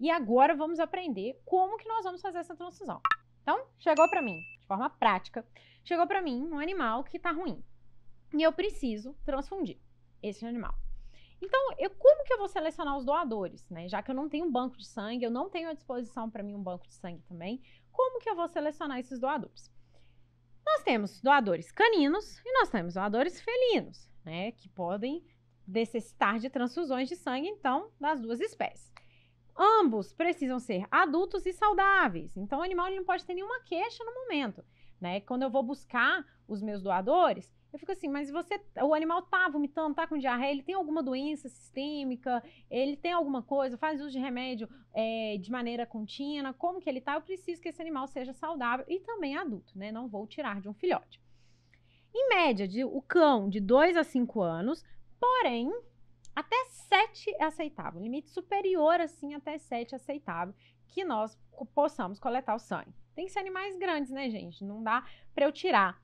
E agora vamos aprender como que nós vamos fazer essa transfusão. Então, chegou para mim, de forma prática, chegou para mim um animal que está ruim. E eu preciso transfundir esse animal. Então, eu, como que eu vou selecionar os doadores, né? Já que eu não tenho um banco de sangue, eu não tenho à disposição para mim um banco de sangue também. Como que eu vou selecionar esses doadores? Nós temos doadores caninos e nós temos doadores felinos, né? Que podem necessitar de transfusões de sangue, então, das duas espécies. Ambos precisam ser adultos e saudáveis. Então, o animal não pode ter nenhuma queixa no momento. Né? Quando eu vou buscar os meus doadores, eu fico assim, mas você, o animal está vomitando, está com diarreia, ele tem alguma doença sistêmica, ele tem alguma coisa, faz uso de remédio é, de maneira contínua, como que ele tá? Eu preciso que esse animal seja saudável e também adulto, né? Não vou tirar de um filhote. Em média, de, o cão de 2 a 5 anos, porém, até 7 é aceitável, limite superior assim até 7 é aceitável, que nós possamos coletar o sangue. Tem que ser animais grandes, né, gente? Não dá para eu tirar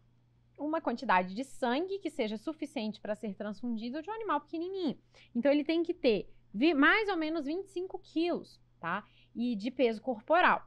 uma quantidade de sangue que seja suficiente para ser transfundido de um animal pequenininho. Então ele tem que ter mais ou menos 25 quilos, tá? E de peso corporal.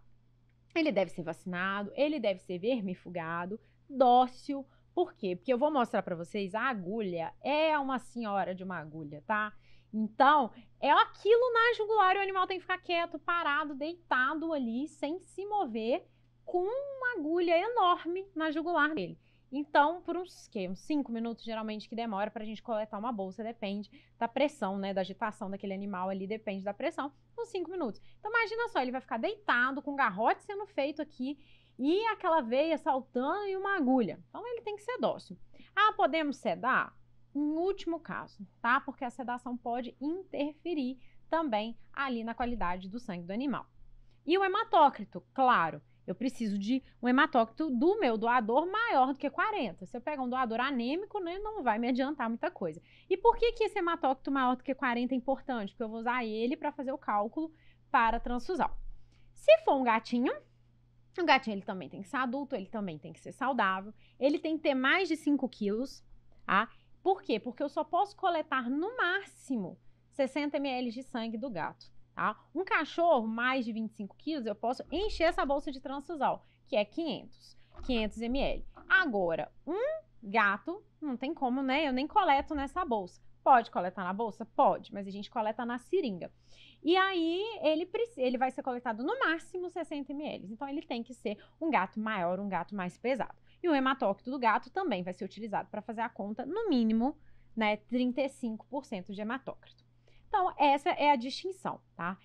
Ele deve ser vacinado, ele deve ser vermifugado, dócil, por quê? Porque eu vou mostrar para vocês a agulha é uma senhora de uma agulha, tá? Então, é aquilo na jugular e o animal tem que ficar quieto, parado, deitado ali, sem se mover, com uma agulha enorme na jugular dele. Então, por uns, que, uns cinco minutos, geralmente, que demora para a gente coletar uma bolsa, depende da pressão, né? Da agitação daquele animal ali, depende da pressão. Uns cinco minutos. Então, imagina só, ele vai ficar deitado, com um garrote sendo feito aqui, e aquela veia saltando e uma agulha. Então ele tem que ser dócil. Ah, podemos sedar? Em último caso, tá? Porque a sedação pode interferir também ali na qualidade do sangue do animal. E o hematócrito, claro, eu preciso de um hematócrito do meu doador maior do que 40. Se eu pegar um doador anêmico, né, não vai me adiantar muita coisa. E por que, que esse hematócrito maior do que 40 é importante? Porque eu vou usar ele para fazer o cálculo para transfusão. Se for um gatinho, o gatinho ele também tem que ser adulto, ele também tem que ser saudável, ele tem que ter mais de 5 quilos, tá? Por quê? Porque eu só posso coletar no máximo 60 ml de sangue do gato, tá? Um cachorro mais de 25 quilos, eu posso encher essa bolsa de transfusão, que é 500, 500 ml. Agora, um gato, não tem como, né? Eu nem coleto nessa bolsa pode coletar na bolsa? Pode, mas a gente coleta na seringa. E aí ele, ele vai ser coletado no máximo 60 ml. Então ele tem que ser um gato maior, um gato mais pesado. E o hematócrito do gato também vai ser utilizado para fazer a conta, no mínimo, né, 35% de hematócrito. Então, essa é a distinção, tá?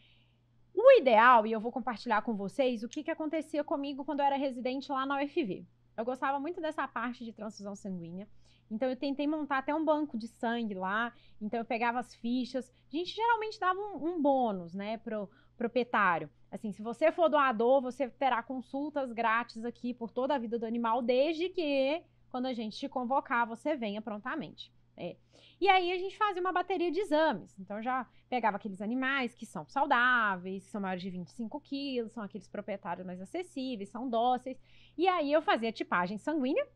O ideal, e eu vou compartilhar com vocês o que, que acontecia comigo quando eu era residente lá na UFV. Eu gostava muito dessa parte de transfusão sanguínea. Então eu tentei montar até um banco de sangue lá. Então eu pegava as fichas. A gente geralmente dava um, um bônus, né, pro proprietário. Assim, se você for doador, você terá consultas grátis aqui por toda a vida do animal, desde que quando a gente te convocar, você venha prontamente. É. E aí a gente fazia uma bateria de exames. Então já pegava aqueles animais que são saudáveis, que são maiores de 25 quilos, são aqueles proprietários mais acessíveis, são dóceis. E aí eu fazia tipagem sanguínea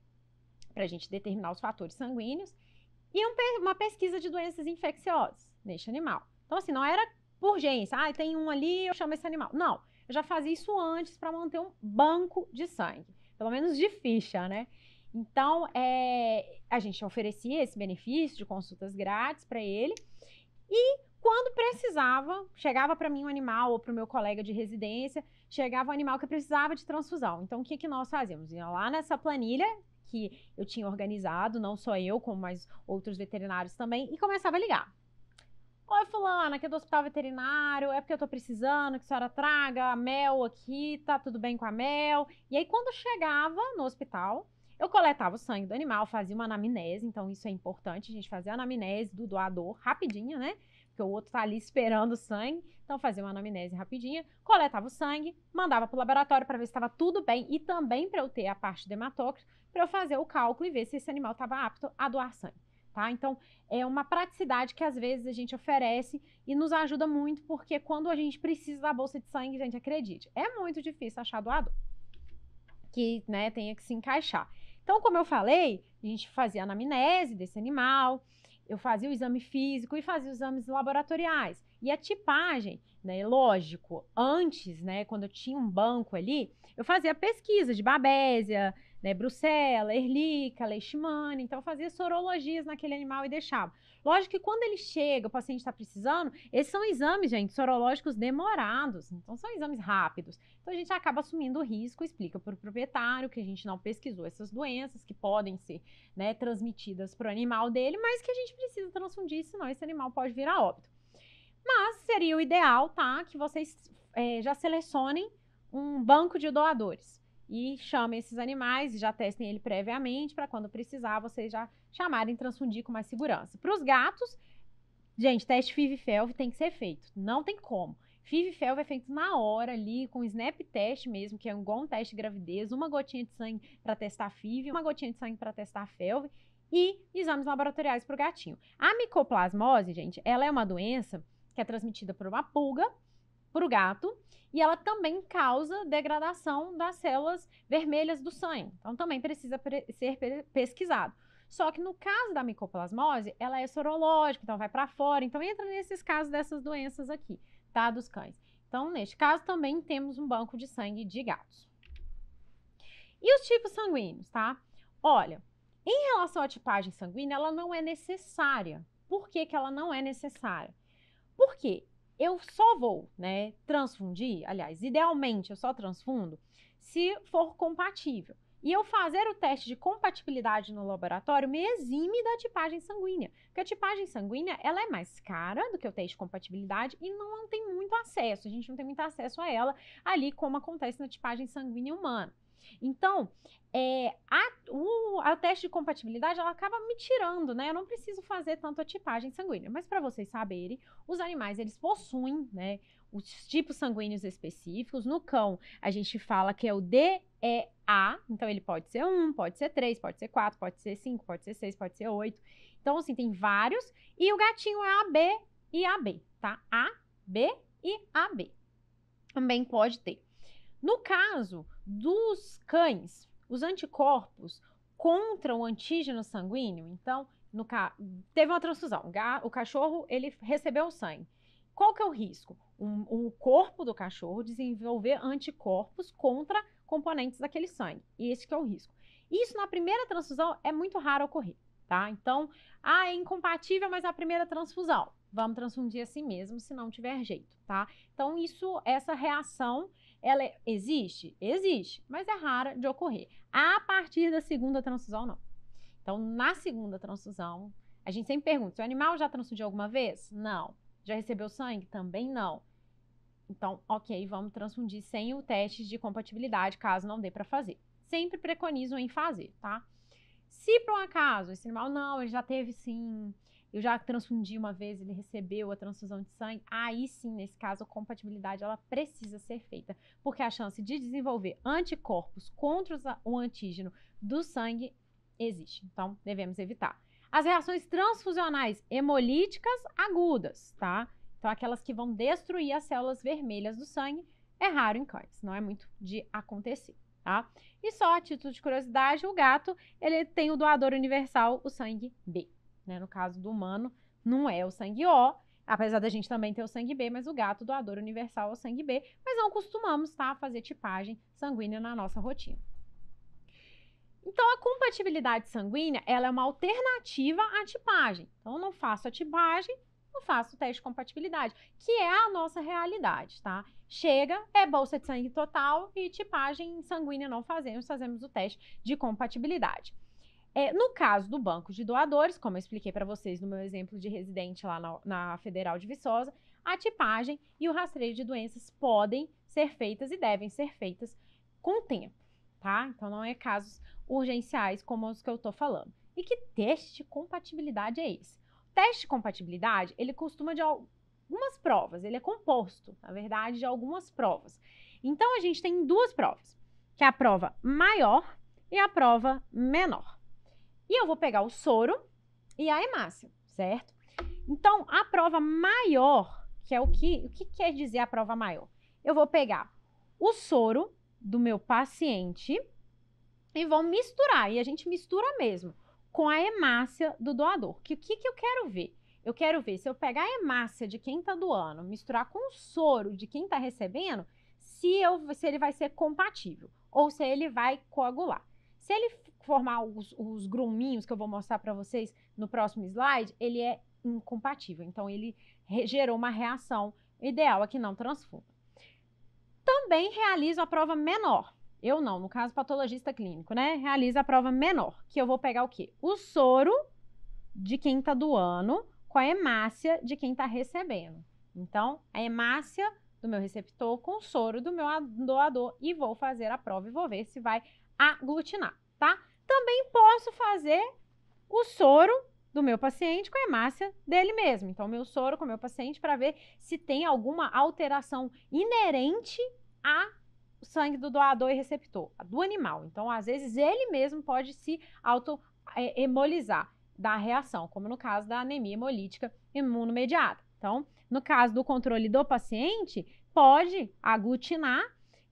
para a gente determinar os fatores sanguíneos, e um, uma pesquisa de doenças infecciosas neste animal. Então, assim, não era por urgência, ah, tem um ali, eu chamo esse animal. Não, eu já fazia isso antes para manter um banco de sangue, pelo menos de ficha, né? Então, é, a gente oferecia esse benefício de consultas grátis para ele e quando precisava, chegava para mim um animal ou para o meu colega de residência, chegava um animal que precisava de transfusão. Então, o que, que nós fazíamos? Ia lá nessa planilha que eu tinha organizado, não só eu, como mais outros veterinários também, e começava a ligar. Oi, fulana, aqui é do hospital veterinário, é porque eu tô precisando que a senhora traga a Mel aqui, tá tudo bem com a Mel? E aí, quando chegava no hospital, eu coletava o sangue do animal, fazia uma anamnese, então isso é importante, a gente fazer a anamnese do doador rapidinho, né? porque o outro tá ali esperando o sangue. Então fazia uma anamnese rapidinha, coletava o sangue, mandava para o laboratório para ver se estava tudo bem e também para eu ter a parte do hematócrito para eu fazer o cálculo e ver se esse animal estava apto a doar sangue. Tá? Então, é uma praticidade que às vezes a gente oferece e nos ajuda muito, porque quando a gente precisa da bolsa de sangue, gente, acredite, é muito difícil achar doador que né, tenha que se encaixar. Então, como eu falei, a gente fazia anamnese desse animal, eu fazia o exame físico e fazia os exames laboratoriais. E a tipagem, né, é lógico, antes, né, quando eu tinha um banco ali, eu fazia pesquisa de babésia, né, Brucella, Erlica, Leishmania, então fazia sorologias naquele animal e deixava. Lógico que quando ele chega, o paciente está precisando, esses são exames, gente, sorológicos demorados, então são exames rápidos. Então a gente acaba assumindo o risco, explica para o proprietário que a gente não pesquisou essas doenças que podem ser né, transmitidas para o animal dele, mas que a gente precisa transfundir, senão esse animal pode virar óbito. Mas seria o ideal, tá, que vocês é, já selecionem um banco de doadores e chamem esses animais e já testem ele previamente para quando precisar vocês já chamarem transfundir com mais segurança. Para os gatos, gente, teste FIV-FELV tem que ser feito, não tem como. FIV-FELV é feito na hora ali, com snap test mesmo, que é igual um teste de gravidez, uma gotinha de sangue para testar FIV, uma gotinha de sangue para testar FELV e exames laboratoriais para o gatinho. A micoplasmose, gente, ela é uma doença que é transmitida por uma pulga para o gato e ela também causa degradação das células vermelhas do sangue. Então, também precisa pre ser pesquisado. Só que no caso da micoplasmose, ela é sorológica, então vai para fora. Então, entra nesses casos dessas doenças aqui, tá? Dos cães. Então, neste caso, também temos um banco de sangue de gatos. E os tipos sanguíneos, tá? Olha, em relação à tipagem sanguínea, ela não é necessária. Por que, que ela não é necessária? Porque eu só vou, né, transfundir, aliás, idealmente eu só transfundo se for compatível. E eu fazer o teste de compatibilidade no laboratório me exime da tipagem sanguínea, porque a tipagem sanguínea ela é mais cara do que o teste de compatibilidade e não tem muito acesso, a gente não tem muito acesso a ela ali como acontece na tipagem sanguínea humana. Então, é, a, o, a teste de compatibilidade ela acaba me tirando, né? Eu não preciso fazer tanto a tipagem sanguínea. Mas para vocês saberem, os animais eles possuem, né? Os tipos sanguíneos específicos. No cão, a gente fala que é o DEA, então ele pode ser 1, pode ser 3, pode ser 4, pode ser 5, pode ser 6, pode ser 8. Então, assim, tem vários. E o gatinho é AB e AB, tá? A, B e AB. Também pode ter. No caso dos cães, os anticorpos contra o antígeno sanguíneo, então, no ca... teve uma transfusão, o cachorro ele recebeu o sangue. Qual que é o risco? Um, o corpo do cachorro desenvolver anticorpos contra componentes daquele sangue. E esse que é o risco. Isso na primeira transfusão é muito raro ocorrer, tá? Então, ah, é incompatível, mas na é primeira transfusão. Vamos transfundir assim mesmo, se não tiver jeito, tá? Então, isso, essa reação ela é, existe? Existe, mas é rara de ocorrer. A partir da segunda transfusão, não. Então, na segunda transfusão, a gente sempre pergunta: se o animal já transfundiu alguma vez? Não. Já recebeu sangue? Também não. Então, ok, vamos transfundir sem o teste de compatibilidade, caso não dê para fazer. Sempre preconizam em fazer, tá? Se por um acaso esse animal não, ele já teve sim, eu já transfundi uma vez, ele recebeu a transfusão de sangue. Aí sim, nesse caso, a compatibilidade ela precisa ser feita, porque a chance de desenvolver anticorpos contra o antígeno do sangue existe. Então, devemos evitar. As reações transfusionais hemolíticas agudas, tá? Então, aquelas que vão destruir as células vermelhas do sangue, é raro em cães, não é muito de acontecer. Tá? E só a título de curiosidade, o gato ele tem o doador universal, o sangue B né? No caso do humano, não é o sangue O, apesar da gente também ter o sangue B, mas o gato doador universal é o sangue B, mas não costumamos tá, fazer tipagem sanguínea na nossa rotina. Então, a compatibilidade sanguínea, ela é uma alternativa à tipagem. Então, eu não faço a tipagem, não faço o teste de compatibilidade, que é a nossa realidade, tá? Chega, é bolsa de sangue total e tipagem sanguínea não fazemos, fazemos o teste de compatibilidade. É, no caso do banco de doadores, como eu expliquei para vocês no meu exemplo de residente lá na, na, Federal de Viçosa, a tipagem e o rastreio de doenças podem ser feitas e devem ser feitas com tempo, tá? Então não é casos urgenciais como os que eu estou falando. E que teste de compatibilidade é esse? O teste de compatibilidade, ele costuma de algumas provas, ele é composto, na verdade, de algumas provas. Então a gente tem duas provas, que é a prova maior e a prova menor. E eu vou pegar o soro e a hemácia, certo? Então, a prova maior, que é o que, o que quer dizer a prova maior? Eu vou pegar o soro do meu paciente e vou misturar, e a gente mistura mesmo, com a hemácia do doador. Que o que, que eu quero ver? Eu quero ver se eu pegar a hemácia de quem está doando, misturar com o soro de quem está recebendo, se, eu, se ele vai ser compatível ou se ele vai coagular. Se ele formar os, os gruminhos que eu vou mostrar para vocês no próximo slide, ele é incompatível. Então, ele gerou uma reação ideal aqui não transfunda. Também realizo a prova menor. Eu não, no caso, patologista clínico, né? Realiza a prova menor, que eu vou pegar o quê? O soro de quem está doando com a hemácia de quem está recebendo. Então, a hemácia do meu receptor com o soro do meu doador e vou fazer a prova e vou ver se vai aglutinar, tá? também posso fazer o soro do meu paciente com a hemácia dele mesmo. Então, meu soro com o meu paciente para ver se tem alguma alteração inerente a sangue do doador e receptor, do animal. Então, às vezes, ele mesmo pode se auto-hemolizar é, da reação, como no caso da anemia hemolítica imunomediada. Então, no caso do controle do paciente, pode aglutinar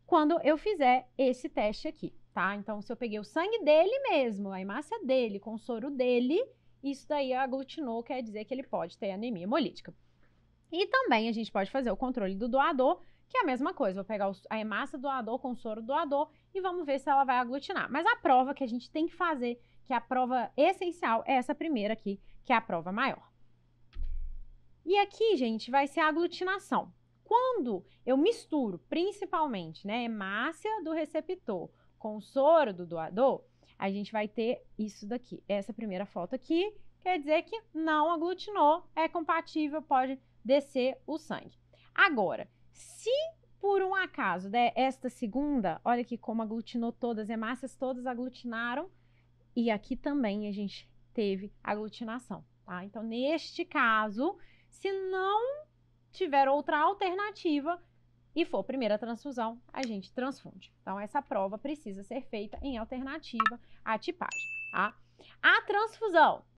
quando eu fizer esse teste aqui tá? Então, se eu peguei o sangue dele mesmo, a hemácia dele, com o soro dele, isso daí aglutinou, quer dizer que ele pode ter anemia hemolítica. E também a gente pode fazer o controle do doador, que é a mesma coisa. Vou pegar a hemácia doador com o soro doador e vamos ver se ela vai aglutinar. Mas a prova que a gente tem que fazer, que é a prova essencial, é essa primeira aqui, que é a prova maior. E aqui, gente, vai ser a aglutinação. Quando eu misturo, principalmente, né, hemácia do receptor com o soro do doador, a gente vai ter isso daqui. Essa primeira foto aqui quer dizer que não aglutinou, é compatível, pode descer o sangue. Agora, se por um acaso der esta segunda, olha aqui como aglutinou todas as hemácias, todas aglutinaram, e aqui também a gente teve aglutinação, tá? Então, neste caso, se não tiver outra alternativa, e for primeira transfusão, a gente transfunde. Então, essa prova precisa ser feita em alternativa à tipagem, tá? A transfusão